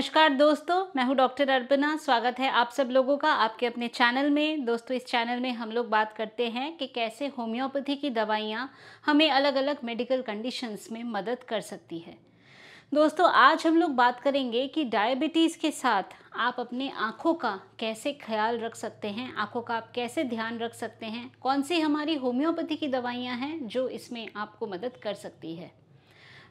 नमस्कार दोस्तों मैं हूं डॉक्टर अर्पना स्वागत है आप सब लोगों का आपके अपने चैनल में दोस्तों इस चैनल में हम लोग बात करते हैं कि कैसे होम्योपैथी की दवाइयाँ हमें अलग अलग मेडिकल कंडीशंस में मदद कर सकती है दोस्तों आज हम लोग बात करेंगे कि डायबिटीज़ के साथ आप अपने आँखों का कैसे ख्याल रख सकते हैं आँखों का आप कैसे ध्यान रख सकते हैं कौन सी हमारी होम्योपैथी की दवाइयाँ हैं जो इसमें आपको मदद कर सकती है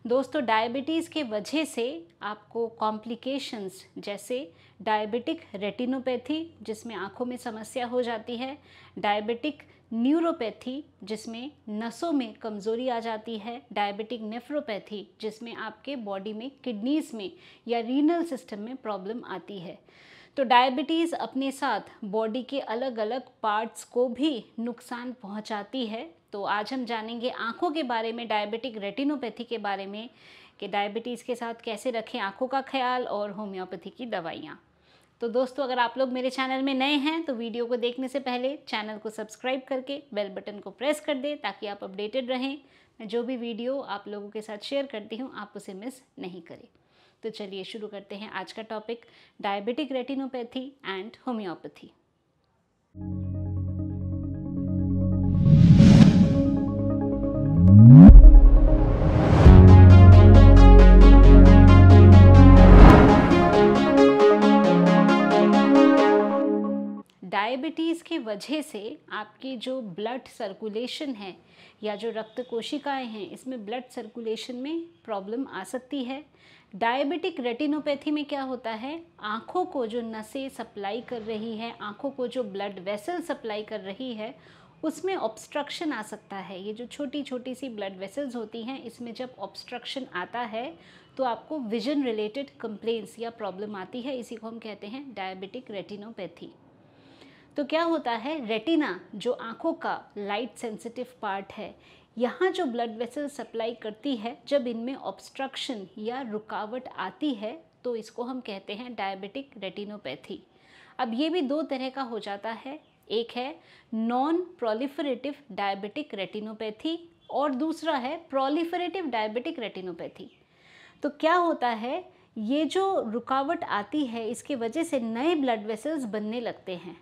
दोस्तों डायबिटीज़ के वजह से आपको कॉम्प्लिकेशंस जैसे डायबिटिक रेटिनोपैथी जिसमें आँखों में समस्या हो जाती है डायबिटिक न्यूरोपैथी जिसमें नसों में कमज़ोरी आ जाती है डायबिटिक नेफ्रोपैथी जिसमें आपके बॉडी में किडनीज़ में या रीनल सिस्टम में प्रॉब्लम आती है तो डायबिटीज़ अपने साथ बॉडी के अलग अलग पार्ट्स को भी नुकसान पहुंचाती है तो आज हम जानेंगे आँखों के बारे में डायबिटिक रेटिनोपैथी के बारे में कि डायबिटीज़ के साथ कैसे रखें आँखों का ख्याल और होम्योपैथी की दवाइयाँ तो दोस्तों अगर आप लोग मेरे चैनल में नए हैं तो वीडियो को देखने से पहले चैनल को सब्सक्राइब करके बेल बटन को प्रेस कर दें ताकि आप अपडेटेड रहें मैं जो भी वीडियो आप लोगों के साथ शेयर करती हूँ आप उसे मिस नहीं करें तो चलिए शुरू करते हैं आज का topic diabetic retinopathy and homeopathy activities की वजह से आपकी जो ब्लड सर्कुलेशन है या जो रक्त कोशिकाएं हैं इसमें ब्लड सर्कुलेशन में प्रॉब्लम आ सकती है डायबिटिक रेटिनोपैथी में क्या होता है आँखों को जो नसें सप्लाई कर रही है आँखों को जो ब्लड वेसल सप्लाई कर रही है उसमें ऑब्स्ट्रक्शन आ सकता है ये जो छोटी छोटी सी ब्लड वेसल्स होती हैं इसमें जब ऑब्स्ट्रक्शन आता है तो आपको विजन रिलेटेड कंप्लेंट्स या प्रॉब्लम आती है इसी को हम कहते हैं डायबिटिक रेटिनोपैथी तो क्या होता है रेटिना जो आँखों का लाइट सेंसिटिव पार्ट है यहाँ जो ब्लड वेसल सप्लाई करती है जब इनमें ऑब्स्ट्रक्शन या रुकावट आती है तो इसको हम कहते हैं डायबिटिक रेटिनोपैथी अब ये भी दो तरह का हो जाता है एक है नॉन प्रोलिफरेटिव डायबिटिक रेटिनोपैथी और दूसरा है प्रोलिफरेटिव डायबिटिक रेटिनोपैथी तो क्या होता है ये जो रुकावट आती है इसके वजह से नए ब्लड वेसल्स बनने लगते हैं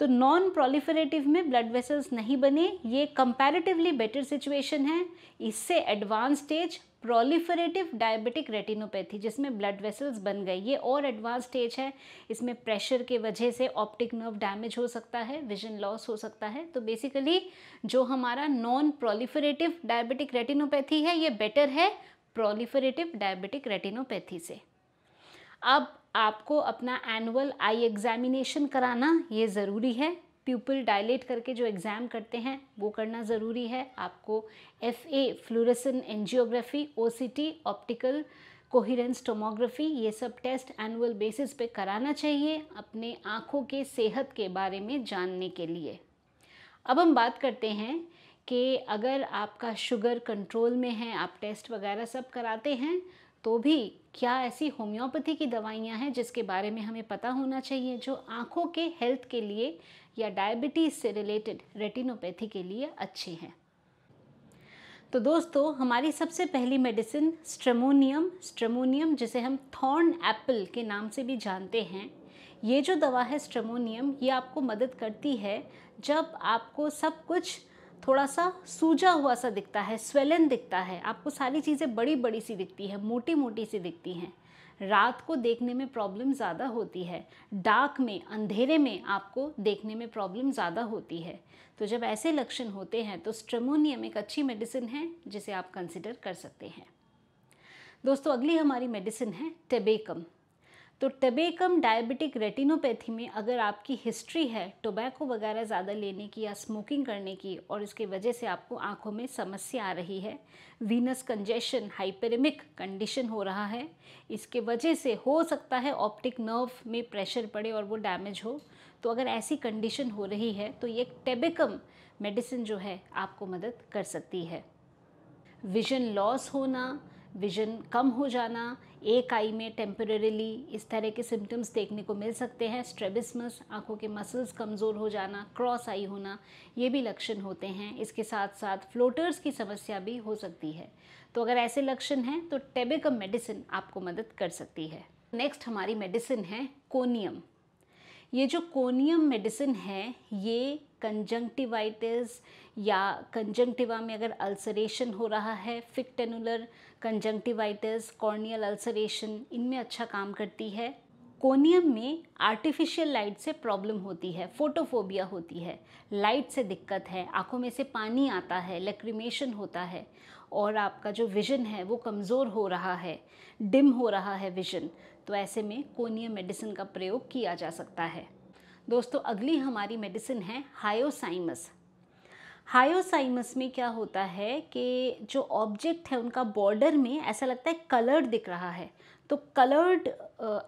तो नॉन प्रोलिफरेटिव में ब्लड वेसल्स नहीं बने ये कंपैरेटिवली बेटर सिचुएशन है इससे advance stage proliferative diabetic retinopathy जिसमें ब्लड वेसल्स बन गए ये और एडवांस स्टेज है इसमें प्रेशर के वजह से ऑप्टिक नर्व डैमेज हो सकता है विजन लॉस हो सकता है तो बेसिकली जो हमारा नॉन प्रोलिफरेटिव डायबिटिक रेटिनोपैथी है ये बेटर है प्रोलिफरेटिव डायबिटिक रेटिनोपैथी से अब आपको अपना एनुअल आई एग्ज़ामिनेशन कराना ये ज़रूरी है प्यूपल डायलेट करके जो एग्ज़ाम करते हैं वो करना ज़रूरी है आपको F A fluorescein angiography O C T optical coherence tomography ये सब टेस्ट एनुअल बेसिस पे कराना चाहिए अपने आँखों के सेहत के बारे में जानने के लिए अब हम बात करते हैं कि अगर आपका शुगर कंट्रोल में है आप टेस्ट वगैरह सब कराते हैं तो भी क्या ऐसी होम्योपैथी की दवाइयाँ हैं जिसके बारे में हमें पता होना चाहिए जो आँखों के हेल्थ के लिए या डायबिटीज़ से रिलेटेड रेटिनोपैथी के लिए अच्छी हैं तो दोस्तों हमारी सबसे पहली मेडिसिन स्ट्रेमोनियम स्ट्रेमोनियम जिसे हम थॉर्न एप्पल के नाम से भी जानते हैं ये जो दवा है स्ट्रेमोनियम ये आपको मदद करती है जब आपको सब कुछ थोड़ा सा सूजा हुआ सा दिखता है स्वेलन दिखता है आपको सारी चीज़ें बड़ी बड़ी सी दिखती है मोटी मोटी सी दिखती हैं रात को देखने में प्रॉब्लम ज़्यादा होती है डार्क में अंधेरे में आपको देखने में प्रॉब्लम ज़्यादा होती है तो जब ऐसे लक्षण होते हैं तो स्ट्रेमोनियम एक अच्छी मेडिसिन है जिसे आप कंसिडर कर सकते हैं दोस्तों अगली हमारी मेडिसिन है टेबेकम तो टबेकम डायबिटिक रेटिनोपैथी में अगर आपकी हिस्ट्री है टोबैको वगैरह ज़्यादा लेने की या स्मोकिंग करने की और इसकी वजह से आपको आंखों में समस्या आ रही है वीनस कंजेशन हाइपेरेमिक कंडीशन हो रहा है इसके वजह से हो सकता है ऑप्टिक नर्व में प्रेशर पड़े और वो डैमेज हो तो अगर ऐसी कंडीशन हो रही है तो ये टेबेकम मेडिसिन जो है आपको मदद कर सकती है विजन लॉस होना विजन कम हो जाना एक आई में टेम्परेली इस तरह के सिम्टम्स देखने को मिल सकते हैं स्ट्रेबिसमस आंखों के मसल्स कमज़ोर हो जाना क्रॉस आई होना ये भी लक्षण होते हैं इसके साथ साथ फ्लोटर्स की समस्या भी हो सकती है तो अगर ऐसे लक्षण हैं तो टेबिकम मेडिसिन आपको मदद कर सकती है नेक्स्ट हमारी मेडिसिन है कोनियम ये जो कोनियम मेडिसिन है ये कंजंक्टिवाइटिस या कंजंक्टिवा में अगर अल्सरेशन हो रहा है फिक्टेनुलर कंजंक्टिवाइटिस कॉर्नियल अल्सरेशन इनमें अच्छा काम करती है कोनियम में आर्टिफिशियल लाइट से प्रॉब्लम होती है फोटोफोबिया होती है लाइट से दिक्कत है आंखों में से पानी आता है लेक्रीमेशन होता है और आपका जो विज़न है वो कमज़ोर हो रहा है डिम हो रहा है विज़न तो ऐसे में कोनियम मेडिसिन का प्रयोग किया जा सकता है दोस्तों अगली हमारी मेडिसिन है हायोसाइमस हायोसाइमस में क्या होता है कि जो ऑब्जेक्ट है उनका बॉर्डर में ऐसा लगता है कलर्ड दिख रहा है तो कलर्ड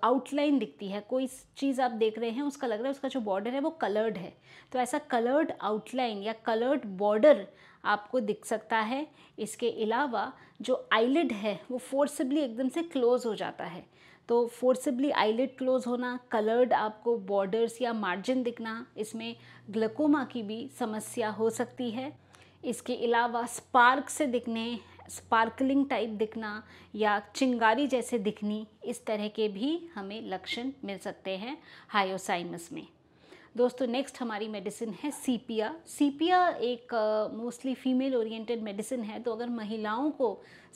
आउटलाइन दिखती है कोई चीज़ आप देख रहे हैं उसका लग रहा है उसका जो बॉर्डर है वो कलर्ड है तो ऐसा कलर्ड आउटलाइन या कलर्ड बॉर्डर आपको दिख सकता है इसके अलावा जो आईलिड है वो फोर्सिबली एकदम से क्लोज़ हो जाता है तो फोर्सिबली आईलिड क्लोज होना कलर्ड आपको बॉर्डर्स या मार्जिन दिखना इसमें ग्लकोमा की भी समस्या हो सकती है इसके अलावा स्पार्क से दिखने स्पार्कलिंग टाइप दिखना या चिंगारी जैसे दिखनी इस तरह के भी हमें लक्षण मिल सकते हैं हायोसाइमस में दोस्तों नेक्स्ट हमारी मेडिसिन है सीपिया सीपिया एक मोस्टली फीमेल ओरिएंटेड मेडिसिन है तो अगर महिलाओं को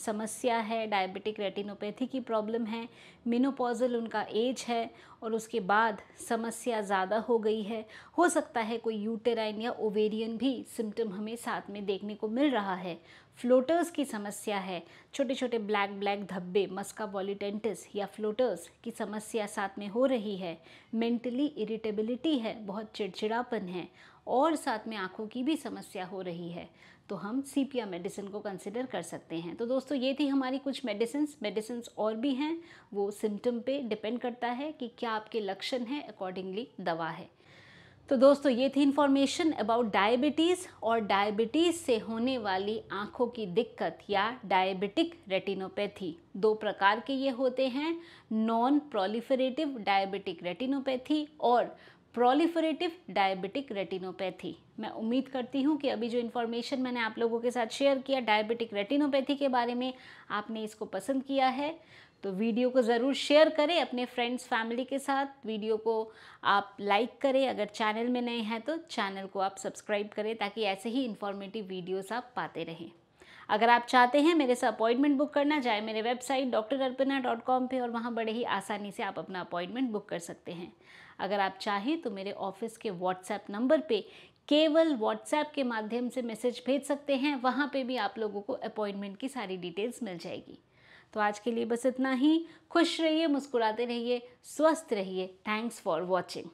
समस्या है डायबिटिक रेटिनोपैथी की प्रॉब्लम है मिनोपॉजल उनका एज है और उसके बाद समस्या ज़्यादा हो गई है हो सकता है कोई यूटेराइन या ओवेरियन भी सिम्टम हमें साथ में देखने को मिल रहा है फ्लोटर्स की समस्या है छोटे छोटे ब्लैक ब्लैक धब्बे मस्का वॉलीटेंटिस या फ्लोटर्स की समस्या साथ में हो रही है मेंटली इरिटेबिलिटी है बहुत चिड़चिड़ापन है और साथ में आँखों की भी समस्या हो रही है तो हम सीपिया मेडिसिन को कंसिडर कर सकते हैं तो दोस्तों ये थी हमारी कुछ मेडिसिन मेडिसिन और भी हैं वो सिम्टम पे डिपेंड करता है कि क्या आपके लक्षण हैं अकॉर्डिंगली दवा है तो दोस्तों ये थी इन्फॉर्मेशन अबाउट डायबिटीज़ और डायबिटीज़ से होने वाली आँखों की दिक्कत या डायबिटिक रेटिनोपैथी दो प्रकार के ये होते हैं नॉन प्रोलिफरेटिव डायबिटिक रेटिनोपैथी और प्रोलिफरेटिव डायबिटिक रेटिनोपैथी मैं उम्मीद करती हूँ कि अभी जो इन्फॉर्मेशन मैंने आप लोगों के साथ शेयर किया डायबिटिक रेटिनोपैथी के बारे में आपने इसको पसंद किया है तो वीडियो को ज़रूर शेयर करें अपने फ्रेंड्स फैमिली के साथ वीडियो को आप लाइक करें अगर चैनल में नए हैं तो चैनल को आप सब्सक्राइब करें ताकि ऐसे ही इन्फॉर्मेटिव वीडियोस आप पाते रहें अगर आप चाहते हैं मेरे से अपॉइंटमेंट बुक करना जाए मेरे website doctor Arpana dot com पर और वहाँ बड़े ही आसानी से आप अपना अपॉइंटमेंट बुक कर सकते हैं अगर आप चाहें तो मेरे ऑफिस के व्हाट्सएप नंबर पर केवल व्हाट्सएप के माध्यम से मैसेज भेज सकते हैं वहाँ पे भी आप लोगों को अपॉइंटमेंट की सारी डिटेल्स मिल जाएगी तो आज के लिए बस इतना ही खुश रहिए मुस्कुराते रहिए स्वस्थ रहिए थैंक्स फॉर वॉचिंग